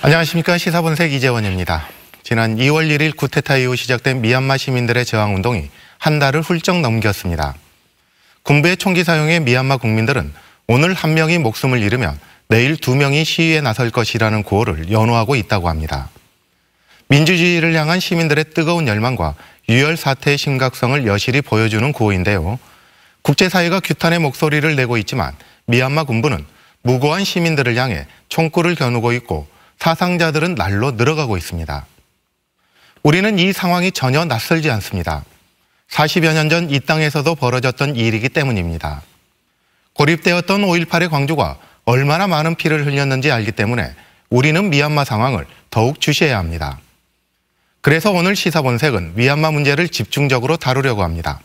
안녕하십니까 시사본색 이재원입니다. 지난 2월 1일 구테타 이후 시작된 미얀마 시민들의 저항운동이 한 달을 훌쩍 넘겼습니다. 군부의 총기 사용에 미얀마 국민들은 오늘 한 명이 목숨을 잃으면 내일 두 명이 시위에 나설 것이라는 구호를 연호하고 있다고 합니다. 민주주의를 향한 시민들의 뜨거운 열망과 유혈 사태의 심각성을 여실히 보여주는 구호인데요. 국제사회가 규탄의 목소리를 내고 있지만 미얀마 군부는 무고한 시민들을 향해 총구를 겨누고 있고 사상자들은 날로 늘어가고 있습니다. 우리는 이 상황이 전혀 낯설지 않습니다. 40여 년 전 이 땅에서도 벌어졌던 일이기 때문입니다. 고립되었던 5.18의 광주가 얼마나 많은 피를 흘렸는지 알기 때문에 우리는 미얀마 상황을 더욱 주시해야 합니다. 그래서 오늘 시사본색은 미얀마 문제를 집중적으로 다루려고 합니다.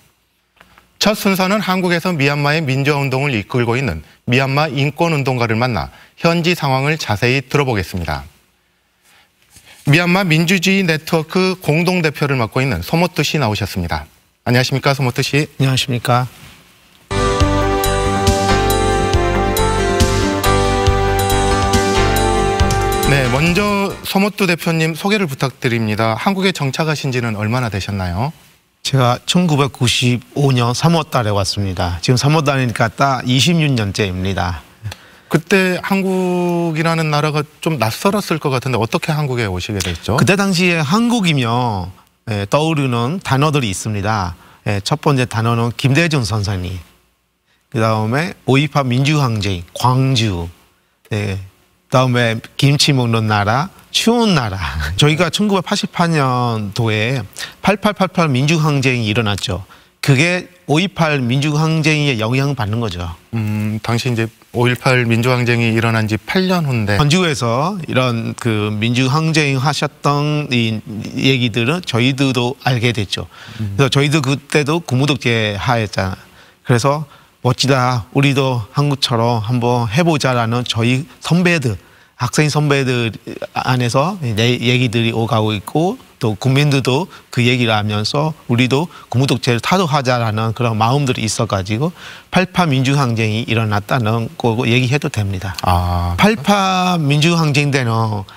첫 순서는 한국에서 미얀마의 민주화운동을 이끌고 있는 미얀마 인권운동가를 만나 현지 상황을 자세히 들어보겠습니다. 미얀마 민주주의 네트워크 공동대표를 맡고 있는 소모트 씨 나오셨습니다. 안녕하십니까, 소모트 씨. 안녕하십니까. 네, 먼저 소모트 대표님 소개를 부탁드립니다. 한국에 정착하신 지는 얼마나 되셨나요? 제가 1995년 3월 달에 왔습니다. 지금 3월 달이니까 딱 26년째입니다. 그때 한국이라는 나라가 좀 낯설었을 것 같은데 어떻게 한국에 오시게 됐죠? 그때 당시에 한국이며 예, 떠오르는 단어들이 있습니다. 예, 첫 번째 단어는 김대중 선생님, 그 다음에 오이파 민주항쟁, 광주, 예, 그 다음에 김치 먹는 나라, 추운 나라. 저희가 1988년도에 8888 민주항쟁이 일어났죠. 그게 5.18 민주항쟁에 영향받는 거죠. 음, 당시 이제 5.18 민주항쟁이 일어난 지 8년 후인데. 전주에서 이런 그 민주항쟁 하셨던 이 얘기들은 저희들도 알게 됐죠. 음. 그래서 저희도 그때도 구무독재 하였잖아. 그래서 멋지다. 우리도 한국처럼 한번 해보자라는 저희 선배들. 학생 선배들 안에서 얘기들이 오가고 있고 또 국민들도 그 얘기를 하면서 우리도 고무독재를 타도하자라는 그런 마음들이 있어가지고 8파 민주항쟁이 일어났다는 거 얘기해도 됩니다. 아. 8파 민주항쟁 때는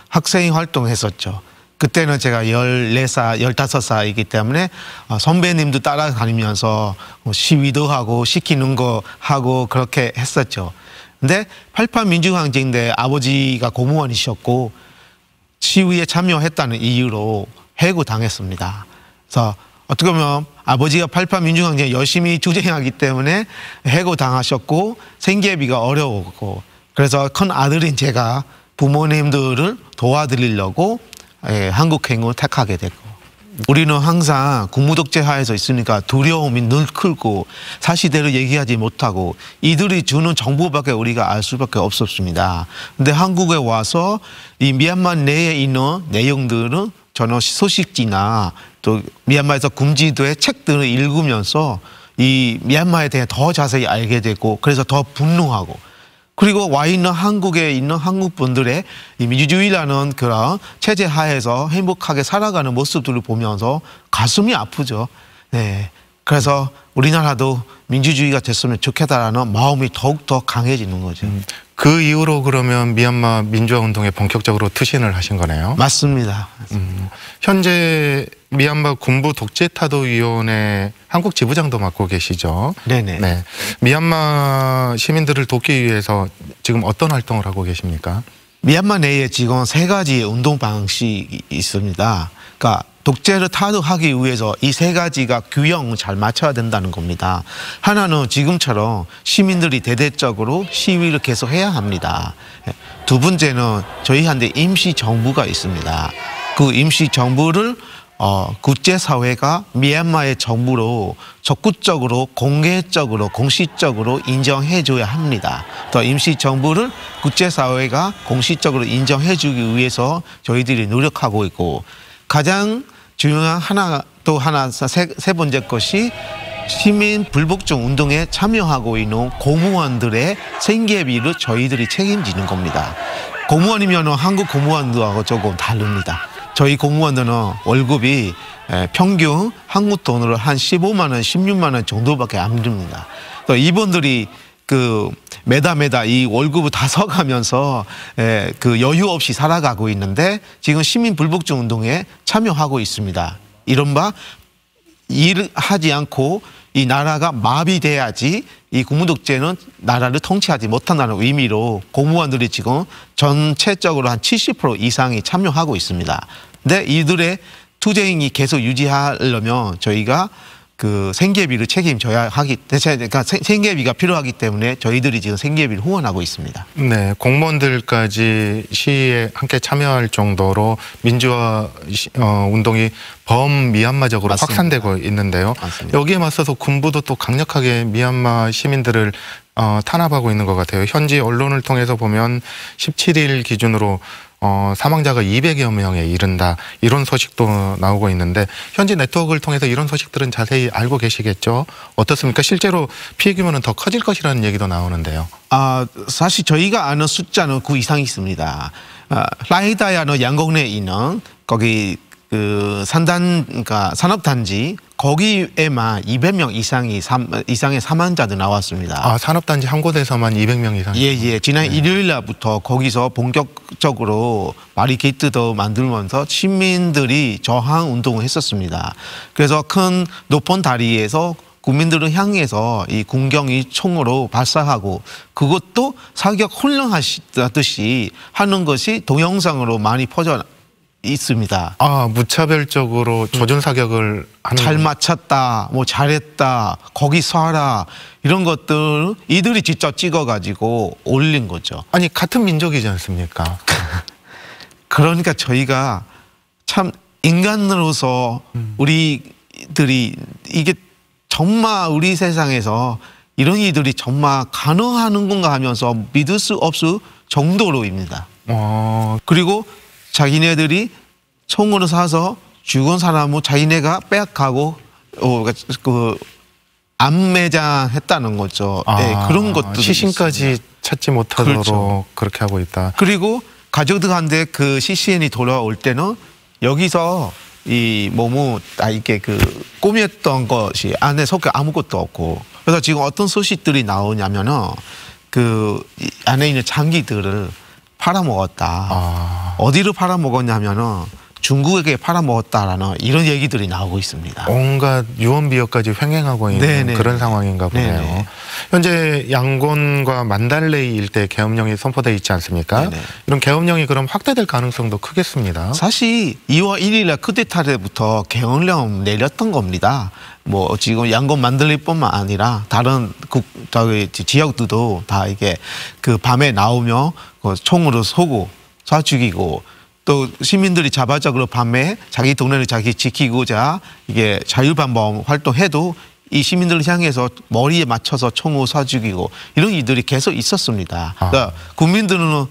학생 활동했었죠. 그때는 제가 14살, 15살이기 때문에 어, 선배님도 따라다니면서 뭐 시위도 하고 시키는 거 하고 그렇게 했었죠. 근데 88 민주항쟁 때 아버지가 공무원이셨고 시위에 참여했다는 이유로 해고당했습니다. 그래서 어떻게 보면 아버지가 88 민주항쟁 열심히 투쟁하기 때문에 해고당하셨고 생계비가 어려웠고 그래서 큰 아들인 제가 부모님들을 도와드리려고 예, 한국행을 택하게 됐고 우리는 항상 국무독재 하에서 있으니까 두려움이 늘 크고 사실대로 얘기하지 못하고 이들이 주는 정보밖에 우리가 알 수밖에 없었습니다. 근데 한국에 와서 이 미얀마 내에 있는 내용들은 전혀 소식지나 또 미얀마에서 금지도의 책들을 읽으면서 이 미얀마에 대해 더 자세히 알게 되고 그래서 더 분노하고 그리고 와 있는 한국에 있는 한국 분들의 이민주주의라는 그런 체제 하에서 행복하게 살아가는 모습들을 보면서 가슴이 아프죠. 네. 그래서 우리나라도 민주주의가 됐으면 좋겠다라는 마음이 더욱더 강해지는 거죠. 음, 그 이후로 그러면 미얀마 민주화 운동에 본격적으로 투신을 하신 거네요. 맞습니다. 음, 현재 미얀마 군부 독재 타도 위원회 한국 지부장도 맡고 계시죠. 네네. 네. 미얀마 시민들을 돕기 위해서 지금 어떤 활동을 하고 계십니까? 미얀마 내에 지금 세 가지 운동 방식이 있습니다. 그러니까 독재를 타도하기 위해서 이 세 가지가 균형 잘 맞춰야 된다는 겁니다. 하나는 지금처럼 시민들이 대대적으로 시위를 계속해야 합니다. 예. 두 번째는 저희한테 임시정부가 있습니다. 그 임시정부를 어, 국제사회가 미얀마의 정부로 적극적으로 공개적으로 공식적으로 인정해줘야 합니다. 또 임시정부를 국제사회가 공식적으로 인정해주기 위해서 저희들이 노력하고 있고 가장 중요한 하나 또 하나 세, 세 번째 것이 시민 불복종 운동에 참여하고 있는 공무원들의 생계비를 저희들이 책임지는 겁니다. 공무원이면 한국 공무원들하고 조금 다릅니다. 저희 공무원들은 월급이 평균 한국 돈으로 한 15만 원, 16만 원 정도밖에 안 듭니다. 또 이분들이 그 매다 매다 이 월급을 다써가면서그 예, 여유 없이 살아가고 있는데 지금 시민 불복종 운동에 참여하고 있습니다. 이른바 일 하지 않고 이 나라가 마비돼야지 이국무독재는 나라를 통치하지 못한다는 의미로 공무원들이 지금 전체적으로 한 70% 이상이 참여하고 있습니다. 근데 이들의 투쟁이 계속 유지하려면 저희가 그 생계비를 책임져야 하기 그러니까 생계비가 필요하기 때문에 저희들이 지금 생계비를 후원하고 있습니다. 네, 공무원들까지 시위에 함께 참여할 정도로 민주화 어, 운동이 범미얀마적으로 맞습니다. 확산되고 있는데요. 맞습니다. 여기에 맞서서 군부도 또 강력하게 미얀마 시민들을 어, 탄압하고 있는 것 같아요. 현지 언론을 통해서 보면 17일 기준으로 어, 사망자가 200여 명에 이른다 이런 소식도 나오고 있는데 현지 네트워크를 통해서 이런 소식들은 자세히 알고 계시겠죠? 어떻습니까? 실제로 피해 규모는 더 커질 것이라는 얘기도 나오는데요. 아 사실 저희가 아는 숫자는 그 이상 있습니다. 아, 라이다야는 양곡 내에 있는 거기 그 산단 그러니까 산업단지 거기에만 200명 이상이 삼, 이상의 사망자도 나왔습니다. 아 산업단지 한 곳에서만 200명 이상. 예예. 예. 지난 네. 일요일 날부터 거기서 본격적으로 마리게이트도 만들면서 시민들이 저항 운동을 했었습니다. 그래서 큰 높은 다리에서 국민들을 향해서 이 군경이 총으로 발사하고 그것도 사격 훈련하듯이 하는 것이 동영상으로 많이 퍼져 있습니다. 아 무차별적으로 음. 조준 사격을 하는 잘 맞췄다, 뭐 잘했다, 거기서 라 이런 것들 이들이 직접 찍어가지고 올린 거죠. 아니 같은 민족이지 않습니까? 그러니까 저희가 참 인간으로서 음. 우리들이 이게 정말 우리 세상에서 이런 이들이 정말 가능하는건가 하면서 믿을 수 없을 정도로입니다. 어... 그리고 자기네들이 총으로 사서 죽은 사람을 자기네가 빼앗가고 어, 그안매장했다는 그러니까 그 거죠. 아, 네, 그런 것도 시신까지 있습니다. 찾지 못하도록 그렇죠. 그렇게 하고 있다. 그리고 가족들한테 그시 c n 이 돌아올 때는 여기서 이 몸을 아이게그 꾸몄던 것이 안에 속여 아무것도 없고 그래서 지금 어떤 소식들이 나오냐면은 그 안에 있는 장기들을 팔아먹었다. 아. 어디로 팔아먹었냐면은 중국에게 팔아먹었다라는 이런 얘기들이 나오고 있습니다. 온갖 유언비어까지 횡행하고 있는 네네. 그런 상황인가 보네요. 네네. 현재 양곤과 만달레이 일대 계엄령이 선포돼 있지 않습니까? 네네. 이런 계엄령이 그럼 확대될 가능성도 크겠습니다. 사실 2월 1일날 크데타 때부터 계엄령 내렸던 겁니다. 뭐 지금 양곤 만들리뿐만 아니라 다른 국 저기 지역들도 다 이게 그 밤에 나오며 그 총으로 쏘고 자 죽이고 또 시민들이 자발적으로 밤에 자기 동네를 자기 지키고자 이게 자율반범 활동해도 이 시민들을 향해서 머리에 맞춰서 총을 쏴 죽이고 이런 일들이 계속 있었습니다. 아. 그러니까 국민들은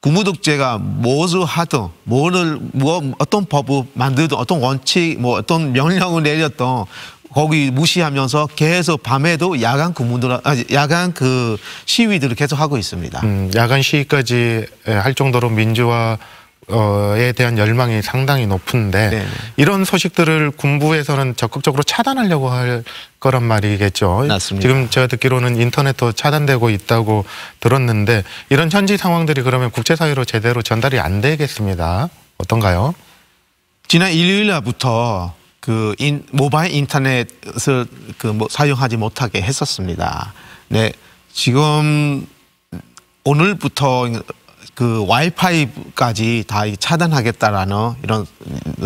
구무독재가 무엇을 하든 뭐를 뭐 어떤 법을 만들든 어떤 원칙 뭐 어떤 명령을 내렸던 거기 무시하면서 계속 밤에도 야간 근무들 야간 그 시위들을 계속 하고 있습니다. 음, 야간 시위까지 예, 할 정도로 민주화 에 대한 열망이 상당히 높은데 네네. 이런 소식들을 군부에서는 적극적으로 차단하려고 할 거란 말이겠죠. 맞습니다. 지금 제가 듣기로는 인터넷도 차단되고 있다고 들었는데 이런 현지 상황들이 그러면 국제사회로 제대로 전달이 안 되겠습니다. 어떤가요? 지난 일요일 부터 그 인, 모바일 인터넷을 그뭐 사용하지 못하게 했었습니다. 네, 지금 오늘부터 그 와이파이까지 다 차단하겠다라는 이런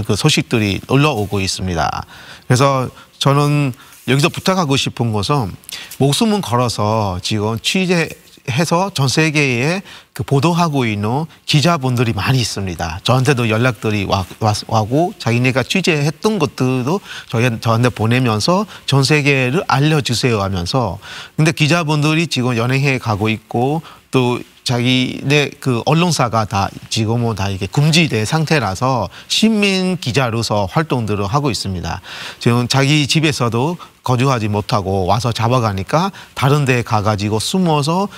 그 소식들이 올라오고 있습니다. 그래서 저는 여기서 부탁하고 싶은 것은 목숨은 걸어서 지금 취재 해서 전 세계에 그 보도하고 있는 기자분들이 많이 있습니다. 저한테도 연락들이 와, 와, 와고 자기네가 취재했던 것들도 저희, 저한테 보내면서 전 세계를 알려주세요 하면서 근데 기자분들이 지금 연행해 가고 있고 또 자기네 그 언론사가 다 지금은 다 이게 금지된 상태라서 시민 기자로서 활동들을 하고 있습니다. 지금 자기 집에서도 거주하지 못하고 와서 잡아가니까 다른 데 가가지고 숨어서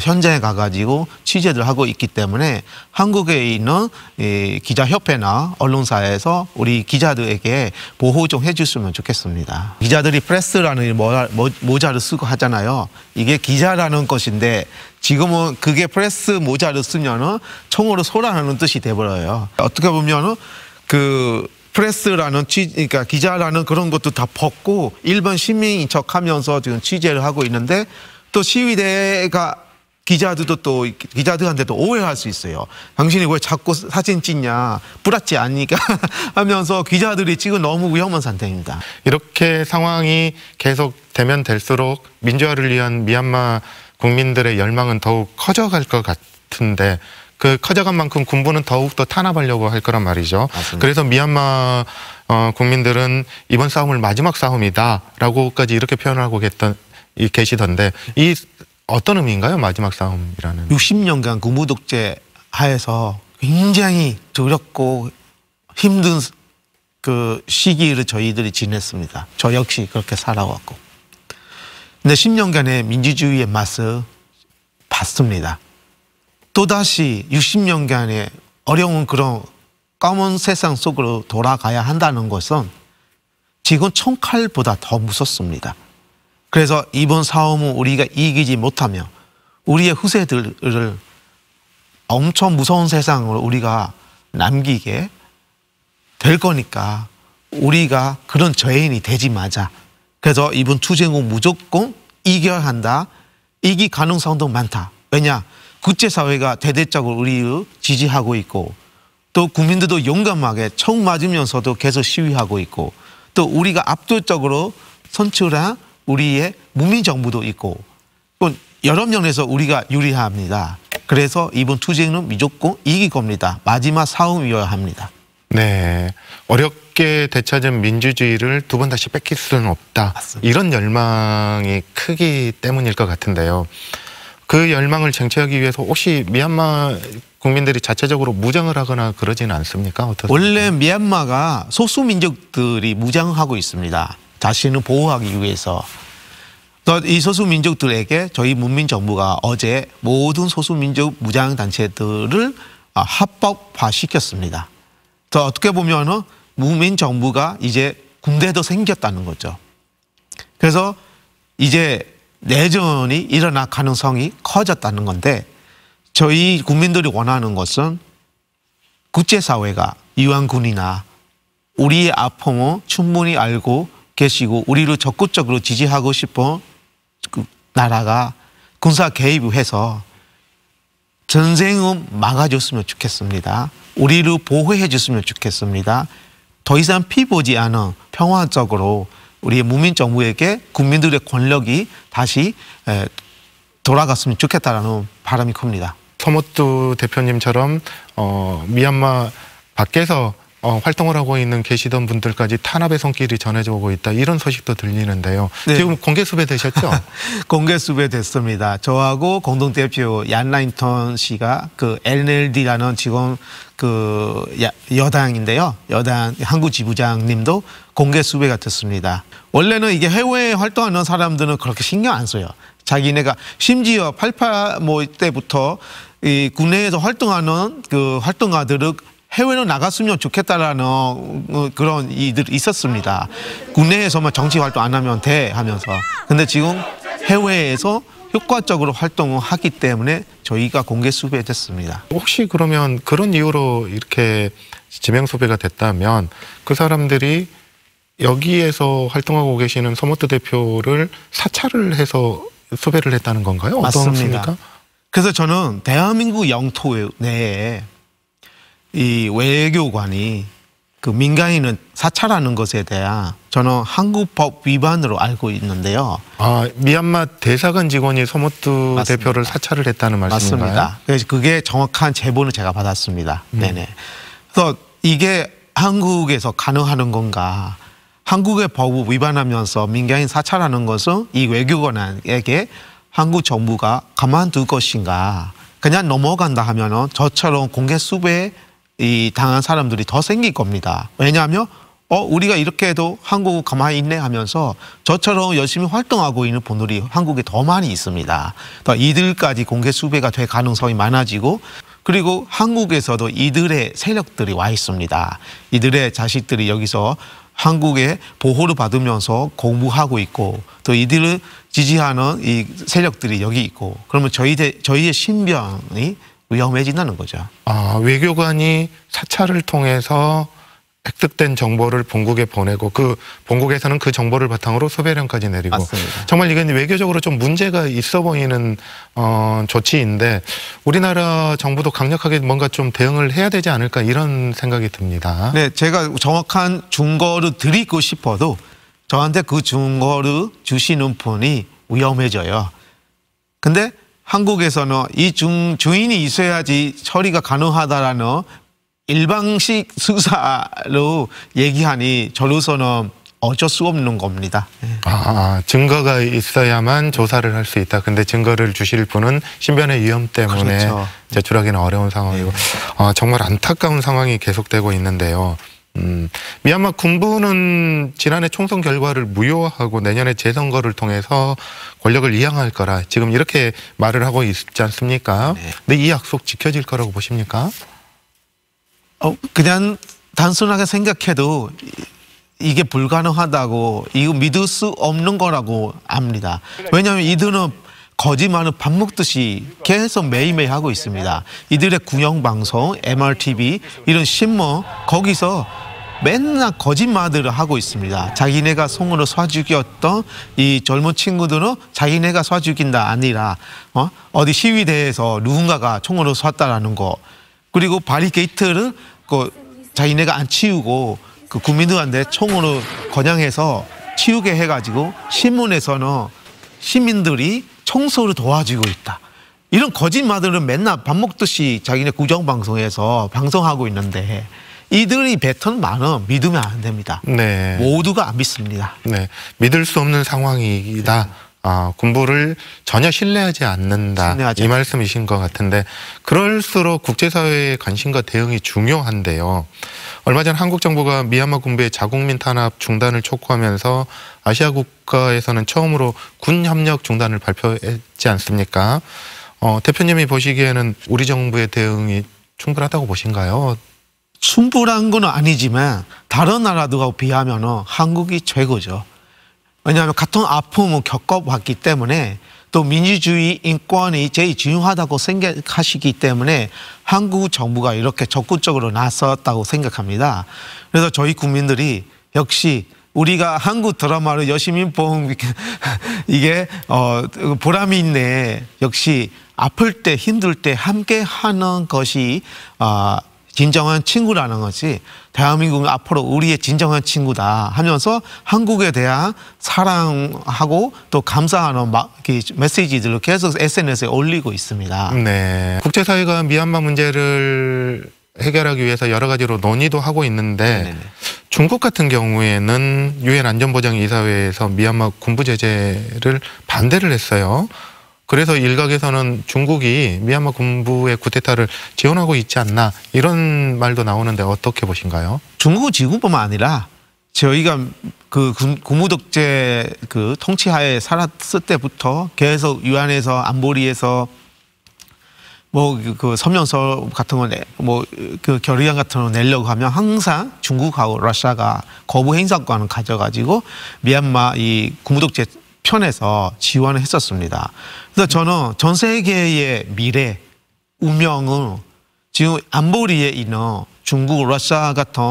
현장에 가가지고 취재를 하고 있기 때문에 한국에 있는 기자협회나 언론사에서 우리 기자들에게 보호 좀 해주셨으면 좋겠습니다. 기자들이 프레스라는 모자를 쓰고 하잖아요. 이게 기자라는 것인데 지금은 그게 프레스 모자를 쓰면은 총으로 소라하는 뜻이 돼버려요. 어떻게 보면은 그 프레스라는 취, 그러니까 기자라는 그런 것도 다 벗고 일본 시민인 척 하면서 지금 취재를 하고 있는데 또 시위대가 기자들도 또 기자들한테도 오해할 수 있어요. 당신이 왜 자꾸 사진 찍냐 뿌라지 아니까 하면서 기자들이 지금 너무 위험한 상태입니다. 이렇게 상황이 계속 되면 될수록 민주화를 위한 미얀마 국민들의 열망은 더욱 커져갈 것 같은데 그 커져간 만큼 군부는 더욱더 탄압하려고 할 거란 말이죠. 맞습니다. 그래서 미얀마 어, 국민들은 이번 싸움을 마지막 싸움이다라고까지 이렇게 표현하고 계던, 계시던데 이 어떤 의미인가요? 마지막 싸움이라는. 60년간 군부독재 하에서 굉장히 두렵고 힘든 그 시기를 저희들이 지냈습니다. 저 역시 그렇게 살아왔고. 근데 10년간의 민주주의의 맛을 봤습니다. 또다시 60년간의 어려운 그런 검은 세상 속으로 돌아가야 한다는 것은 지금 총칼보다 더 무섭습니다. 그래서 이번 싸움은 우리가 이기지 못하며 우리의 후세들을 엄청 무서운 세상으로 우리가 남기게 될 거니까 우리가 그런 죄인이 되지 마자. 그래서 이번 투쟁은 무조건 이겨야 한다. 이기 가능성도 많다. 왜냐? 국제사회가 대대적으로 우리를 지지하고 있고 또 국민들도 용감하게 총 맞으면서도 계속 시위하고 있고 또 우리가 압도적으로 선출한 우리의 문민정부도 있고 또 여러 면에서 우리가 유리합니다. 그래서 이번 투쟁은 무조건 이길 겁니다. 마지막 싸움이어야 합니다. 네. 어렵게 되찾은 민주주의를 두 번 다시 뺏길 수는 없다. 맞습니다. 이런 열망이 크기 때문일 것 같은데요. 그 열망을 쟁취하기 위해서 혹시 미얀마 국민들이 자체적으로 무장을 하거나 그러지는 않습니까? 어떻습니까? 원래 미얀마가 소수 민족들이 무장하고 있습니다. 자신을 보호하기 위해서. 이 소수 민족들에게 저희 문민 정부가 어제 모든 소수 민족 무장 단체들을 아, 합법화 시켰습니다. 더 어떻게 보면 문민 정부가 이제 군대도 생겼다는 거죠. 그래서 이제 내전이 일어날 가능성이 커졌다는 건데 저희 국민들이 원하는 것은 국제사회가 이완군이나 우리의 아픔을 충분히 알고 계시고 우리를 적극적으로 지지하고 싶은 그 나라가 군사 개입해서 전쟁을 막아줬으면 좋겠습니다. 우리를 보호해줬으면 좋겠습니다. 더 이상 피보지 않은 평화적으로 우리의 무민 정부에게 국민들의 권력이 다시 돌아갔으면 좋겠다라는 바람이 큽니다. 서머뚜 대표님처럼 어, 미얀마 밖에서 어, 활동을 하고 있는 계시던 분들까지 탄압의 손길이 전해져 오고 있다 이런 소식도 들리는데요. 네. 지금 공개 수배되셨죠? 공개 수배됐습니다. 저하고 공동 대표 얀라인턴 씨가 그 NLD라는 지금 그 여당인데요. 여당 한국 지부장님도 공개 수배가 됐습니다. 원래는 이게 해외 활동하는 사람들은 그렇게 신경 안 써요. 자기네가 심지어 88뭐 때부터 이 국내에서 활동하는 그 활동가들을 해외로 나갔으면 좋겠다라는 어, 그런 이들이 있었습니다. 국내에서만 뭐 정치 활동 안 하면 돼 하면서. 근데 지금 해외에서 효과적으로 활동을 하기 때문에 저희가 공개 수배됐습니다. 혹시 그러면 그런 이유로 이렇게 지명 소배가 됐다면 그 사람들이 여기에서 활동하고 계시는 서머트 대표를 사찰을 해서 소배를 했다는 건가요? 맞습니다. 어떻습니까? 그래서 저는 대한민국 영토 내에 이 외교관이 그 민간인은 사찰하는 것에 대한 저는 한국법 위반으로 알고 있는데요. 아 미얀마 대사관 직원이 서모뚜 대표를 사찰을 했다는 말씀인가요? 맞습니다. 그게 정확한 제보는 제가 받았습니다. 음. 네네. 그래서 이게 한국에서 가능하는 건가? 한국의 법을 위반하면서 민간인 사찰하는 것은 이 외교관에게 한국 정부가 가만둘 것인가? 그냥 넘어간다 하면은 저처럼 공개 수배 이 당한 사람들이 더 생길 겁니다. 왜냐하면 어 우리가 이렇게 해도 한국 가만히 있네 하면서 저처럼 열심히 활동하고 있는 분들이 한국에 더 많이 있습니다. 더 이들까지 공개 수배가 될 가능성이 많아지고 그리고 한국에서도 이들의 세력들이 와 있습니다. 이들의 자식들이 여기서 한국의 보호를 받으면서 공부하고 있고 또 이들을 지지하는 이 세력들이 여기 있고 그러면 저희 대, 저희의 신변이 위험해진다는 거죠. 아, 외교관이 사찰을 통해서 획득된 정보를 본국에 보내고 그 본국에서는 그 정보를 바탕으로 소배령까지 내리고 맞습니다. 정말 이건 외교적으로 좀 문제가 있어 보이는 어, 조치인데 우리나라 정부도 강력하게 뭔가 좀 대응을 해야 되지 않을까 이런 생각이 듭니다. 네, 제가 정확한 증거를 드리고 싶어도 저한테 그 증거를 주시는 분이 위험해져요. 근데 한국에서는 이 중, 주인이 있어야지 처리가 가능하다라는 일방식 수사로 얘기하니 저로서는 어쩔 수 없는 겁니다. 아, 아 증거가 있어야만 조사를 할 수 있다. 근데 증거를 주실 분은 신변의 위험 때문에 그렇죠. 제출하기는 어려운 상황이고 네. 아, 정말 안타까운 상황이 계속되고 있는데요. 음, 미얀마 군부는 지난해 총선 결과를 무효화하고 내년에 재선거를 통해서 권력을 이양할 거라 지금 이렇게 말을 하고 있지 않습니까? 네. 근데 이 약속 지켜질 거라고 보십니까? 어, 그냥 단순하게 생각해도 이게 불가능하다고 이거 믿을 수 없는 거라고 합니다. 왜냐하면 이들은 거짓말을 밥 먹듯이 계속 매일매일 하고 있습니다. 이들의 구형 방송, MRTV 이런 신문 거기서 맨날 거짓말들을 하고 있습니다. 자기네가 송으로 쏴 죽였던 이 젊은 친구들은 자기네가 쏴 죽인다 아니라 어? 어디 시위대에서 누군가가 총으로 쐈다라는 거 그리고 바리게이트를 그 자기네가 안 치우고 그 국민들한테 총으로 겨냥해서 치우게 해가지고 신문에서는 시민들이 청소를 도와주고 있다. 이런 거짓말들은 맨날 밥 먹듯이 자기네 구정방송에서 방송하고 있는데 이들이 뱉은 말은 믿으면 안 됩니다. 네. 모두가 안 믿습니다. 네. 믿을 수 없는 상황이다. 아, 군부를 전혀 신뢰하지 않는다. 신뢰하지 이 말씀이신 것 같은데 그럴수록 국제사회의 관심과 대응이 중요한데요. 얼마 전 한국 정부가 미얀마 군부의 자국민 탄압 중단을 촉구하면서 아시아 국가에서는 처음으로 군 협력 중단을 발표했지 않습니까? 어, 대표님이 보시기에는 우리 정부의 대응이 충분하다고 보신가요? 충분한 건 아니지만 다른 나라들과 비하면 한국이 최고죠. 왜냐하면 같은 아픔을 겪어봤기 때문에 또 민주주의 인권이 제일 중요하다고 생각하시기 때문에 한국 정부가 이렇게 적극적으로 나섰다고 생각합니다. 그래서 저희 국민들이 역시 우리가 한국 드라마를 열심히 본 이게 어 보람이 있네. 역시 아플 때 힘들 때 함께 하는 것이 어 진정한 친구라는 것이 대한민국은 앞으로 우리의 진정한 친구다 하면서 한국에 대한 사랑하고 또 감사하는 메시지들을 계속 SNS에 올리고 있습니다. 네. 국제사회가 미얀마 문제를 해결하기 위해서 여러 가지로 논의도 하고 있는데 네네. 네, 네. 중국 같은 경우에는 유엔 안전보장 이사회에서 미얀마 군부 제재를 반대를 했어요. 그래서 일각에서는 중국이 미얀마 군부의 쿠데타를 지원하고 있지 않나 이런 말도 나오는데 어떻게 보신가요? 중국 은지금뿐만 아니라 저희가 그 군무독재 그 통치하에 살았을 때부터 계속 유안에서 안보리에서 뭐 그 서명서 그 같은 거뭐그 결의안 같은 거 내려고 하면 항상 중국하고 러시아가 거부 행사권을 가져가지고 미얀마 이 군무독재 편에서 지원을 했었습니다. 그래서 저는 전 세계의 미래, 운명을 지금 안보리에 있는 중국, 러시아 같은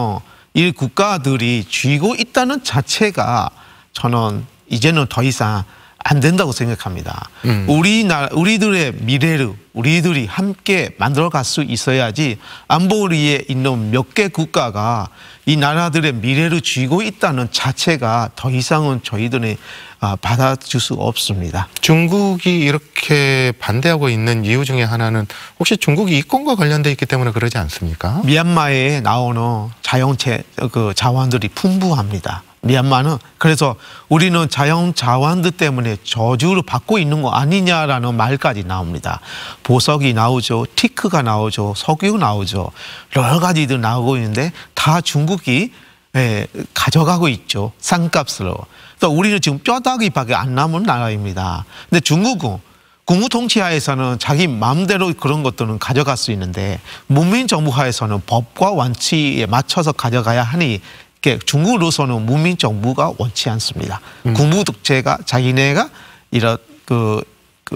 이 국가들이 쥐고 있다는 자체가 저는 이제는 더 이상 안 된다고 생각합니다. 음. 우리나 우리들의 미래를 우리들이 함께 만들어갈 수 있어야지 안보리에 있는 몇 개 국가가 이 나라들의 미래를 쥐고 있다는 자체가 더 이상은 저희들이 아, 받아줄 수 없습니다. 중국이 이렇게 반대하고 있는 이유 중에 하나는 혹시 중국이 이권과 관련돼 있기 때문에 그러지 않습니까? 미얀마에 나오는 자연체 그 자원들이 풍부합니다. 미얀마는 그래서 우리는 자연 자원들 때문에 저주를 받고 있는 거 아니냐라는 말까지 나옵니다. 보석이 나오죠. 티크가 나오죠. 석유 나오죠. 여러 가지들 나오고 있는데 다 중국이 예, 가져가고 있죠. 쌍값으로. 또 우리는 지금 뼈다귀밖에 안 남은 나라입니다. 근데 중국은 국무통치하에서는 자기 마음대로 그런 것들은 가져갈 수 있는데 문민정부하에서는 법과 원칙에 맞춰서 가져가야 하니 이 중국으로서는 문민 정부가 원치 않습니다. 음. 군부 독재가 자기네가 이런 그, 그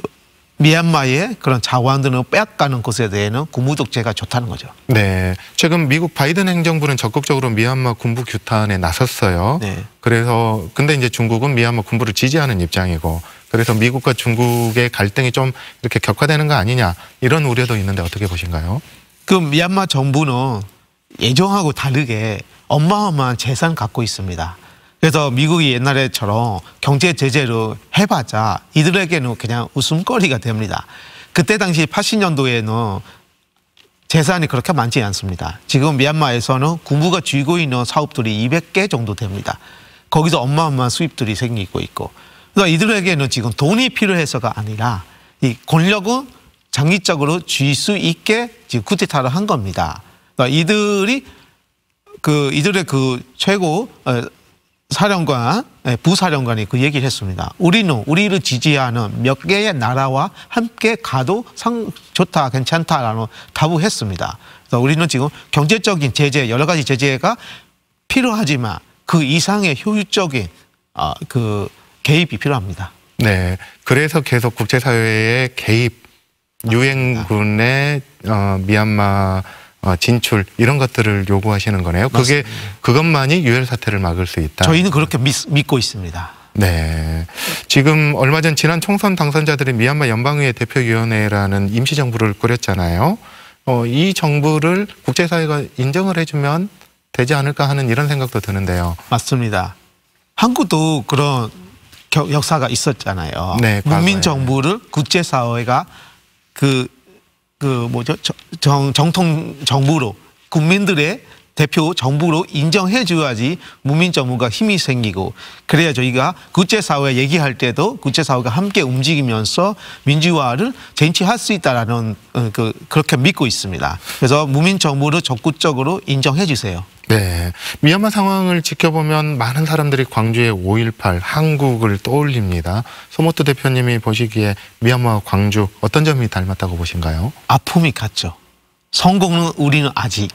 미얀마의 그런 자원들을 빼앗가는 것에 대해는 군부 독재가 좋다는 거죠. 네, 최근 미국 바이든 행정부는 적극적으로 미얀마 군부 규탄에 나섰어요. 네. 그래서 근데 이제 중국은 미얀마 군부를 지지하는 입장이고 그래서 미국과 중국의 갈등이 좀 이렇게 격화되는 거 아니냐 이런 우려도 있는데 어떻게 보신가요? 그 미얀마 정부는 예정하고 다르게 어마어마한 재산 갖고 있습니다. 그래서 미국이 옛날에처럼 경제 제재로 해봤자 이들에게는 그냥 웃음거리가 됩니다. 그때 당시 80년도에는 재산이 그렇게 많지 않습니다. 지금 미얀마에서는 군부가 쥐고 있는 사업들이 200개 정도 됩니다. 거기서 엄마엄마 수입들이 생기고 있고 그러니까 이들에게는 지금 돈이 필요해서가 아니라 이 권력은 장기적으로 쥘수 있게 지금 쿠데타를 한 겁니다. 그러니까 이들이 그 이들의 그 최고 어, 사령관, 예, 부사령관이 그 얘기를 했습니다. 우리는 우리를 지지하는 몇 개의 나라와 함께 가도 상, 좋다, 괜찮다라는 타부했습니다. 우리는 지금 경제적인 제재, 여러 가지 제재가 필요하지만 그 이상의 효율적인 어, 그 개입이 필요합니다. 네. 그래서 계속 국제사회의 개입, 유엔군의 어, 미얀마 아, 진출 이런 것들을 요구하시는 거네요. 맞습니다. 그게 그것만이 유혈 사태를 막을 수 있다. 저희는 그렇게 믿, 믿고 있습니다. 네. 지금 얼마 전 지난 총선 당선자들이 미얀마 연방의회 대표위원회라는 임시정부를 꾸렸잖아요. 어, 이 정부를 국제사회가 인정을 해주면 되지 않을까 하는 이런 생각도 드는데요. 맞습니다. 한국도 그런 겨, 역사가 있었잖아요. 네, 문민정부를 국제사회가 그그 뭐죠 정, 정통 정부로 국민들의 대표 정부로 인정해 줘야지 무민 정부가 힘이 생기고 그래야 저희가 국제 사회 얘기할 때도 국제 사회가 함께 움직이면서 민주화를 쟁취할 수 있다라는 어, 그 그렇게 믿고 있습니다. 그래서 무민 정부를 적극적으로 인정해 주세요. 네. 미얀마 상황을 지켜보면 많은 사람들이 광주의 5.18 한국을 떠올립니다. 소모트 대표님이 보시기에 미얀마와 광주 어떤 점이 닮았다고 보신가요? 아픔이 같죠. 성공은 우리는 아직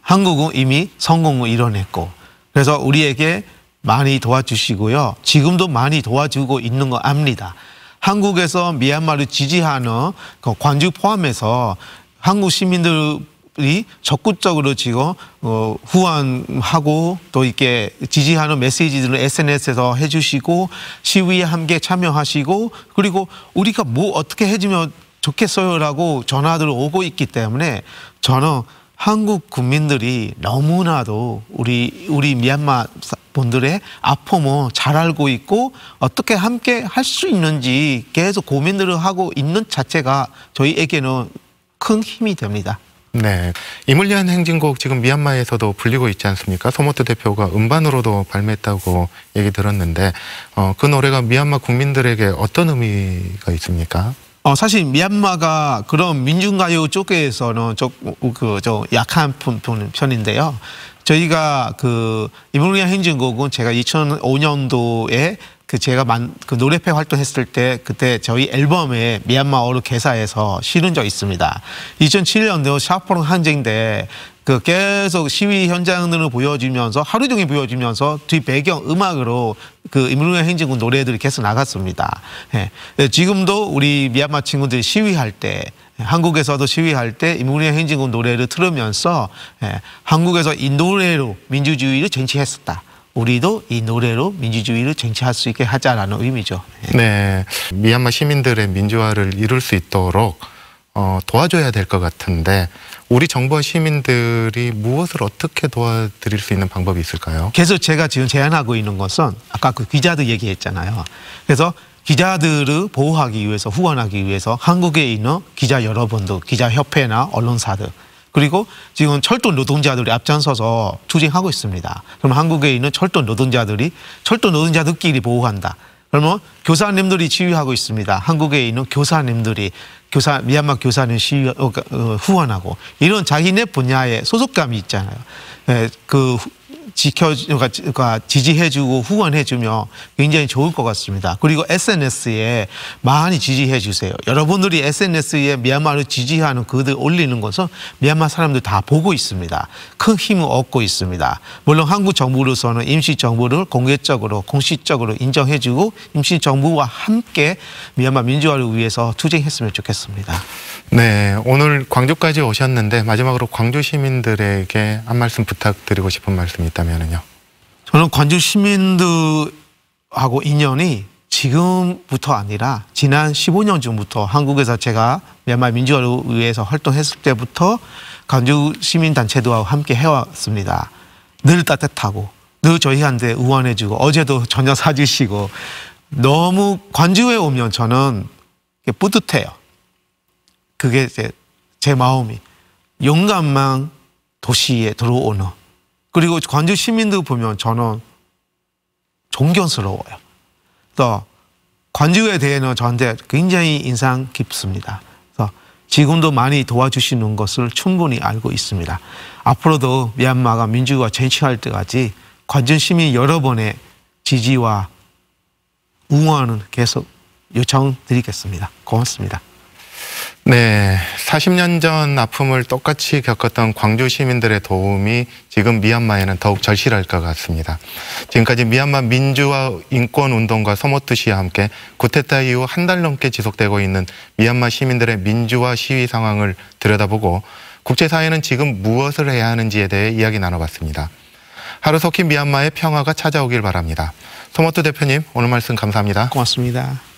한국은 이미 성공을 이뤄냈고 그래서 우리에게 많이 도와주시고요. 지금도 많이 도와주고 있는 거 압니다. 한국에서 미얀마를 지지하는 그 광주 포함해서 한국 시민들 이 적극적으로 지금 어, 후원하고 또 이렇게 지지하는 메시지들을 SNS에서 해주시고 시위에 함께 참여하시고 그리고 우리가 뭐 어떻게 해주면 좋겠어요라고 전화들 오고 있기 때문에 저는 한국 국민들이 너무나도 우리 우리 미얀마 분들의 아픔을 잘 알고 있고 어떻게 함께 할 수 있는지 계속 고민들을 하고 있는 자체가 저희에게는 큰 힘이 됩니다. 네. 이물리안 행진곡 지금 미얀마에서도 불리고 있지 않습니까? 소모트 대표가 음반으로도 발매했다고 얘기 들었는데 어, 그 노래가 미얀마 국민들에게 어떤 의미가 있습니까? 어, 사실 미얀마가 그런 민중가요 쪽에서는 좀그저 약한 편인데요. 저희가 그 이물리안 행진곡은 제가 2005년도에 그 제가 만, 그 노래패 활동했을 때 그때 저희 앨범에 미얀마어로 개사해서 실은 적 있습니다. 2007년도 샤프롱 한쟁때그 계속 시위 현장으로 보여지면서 하루 종일 보여지면서 뒤 배경 음악으로 그 임무의 행진군 노래들이 계속 나갔습니다. 예. 예. 지금도 우리 미얀마 친구들이 시위할 때 한국에서도 시위할 때 임무의 행진군 노래를 틀으면서 예. 한국에서 이 노래로 민주주의를 쟁취했었다. 우리도 이 노래로 민주주의를 쟁취할 수 있게 하자라는 의미죠. 예. 네. 미얀마 시민들의 민주화를 이룰 수 있도록 어, 도와줘야 될 것 같은데 우리 정부와 시민들이 무엇을 어떻게 도와드릴 수 있는 방법이 있을까요? 계속 제가 지금 제안하고 있는 것은 아까 그 기자들 얘기했잖아요. 그래서 기자들을 보호하기 위해서 후원하기 위해서 한국에 있는 기자 여러분들, 기자협회나 언론사들 그리고 지금 철도 노동자들이 앞장서서 투쟁하고 있습니다. 그럼 한국에 있는 철도 노동자들이 철도 노동자들끼리 보호한다. 그러면 교사님들이 지휘하고 있습니다. 한국에 있는 교사님들이 교사 미얀마 교사는 시위 어, 그, 어, 후원하고 이런 자기네 분야에 소속감이 있잖아요. 에, 예, 그 지켜, 그러 지지해주고 후원해주면 굉장히 좋을 것 같습니다. 그리고 SNS에 많이 지지해주세요. 여러분들이 SNS에 미얀마를 지지하는 그들 올리는 것은 미얀마 사람들 다 보고 있습니다. 큰 힘을 얻고 있습니다. 물론 한국 정부로서는 임시 정부를 공개적으로 공식적으로 인정해주고 임시 정부와 함께 미얀마 민주화를 위해서 투쟁했으면 좋겠습니다. 네, 오늘 광주까지 오셨는데 마지막으로 광주 시민들에게 한 말씀 부탁드리고 싶은 말씀입니다 있다면은요. 저는 광주 시민들하고 인연이 지금부터 아니라 지난 15년 전부터 한국에서 제가 미얀마 민주화를 위해서 활동했을 때부터 광주 시민 단체도 함께 해왔습니다. 늘 따뜻하고 늘 저희한테 응원해주고 어제도 저녁 사주시고 너무 광주에 오면 저는 뿌듯해요. 그게 제, 제 마음이 용감한 도시에 들어오는 그리고 광주 시민들 보면 저는 존경스러워요. 또 광주에 대해는 저한테 굉장히 인상 깊습니다. 그래서 지금도 많이 도와주시는 것을 충분히 알고 있습니다. 앞으로도 미얀마가 민주화 쟁취할 때까지 관전 시민 여러분의 지지와 응원은 계속 요청드리겠습니다. 고맙습니다. 네, 40년 전 아픔을 똑같이 겪었던 광주 시민들의 도움이 지금 미얀마에는 더욱 절실할 것 같습니다. 지금까지 미얀마 민주화 인권 운동과 소모투시와 함께 구테타 이후 한 달 넘게 지속되고 있는 미얀마 시민들의 민주화 시위 상황을 들여다보고 국제사회는 지금 무엇을 해야 하는지에 대해 이야기 나눠봤습니다. 하루속히 미얀마의 평화가 찾아오길 바랍니다. 소모투 대표님, 오늘 말씀 감사합니다. 고맙습니다.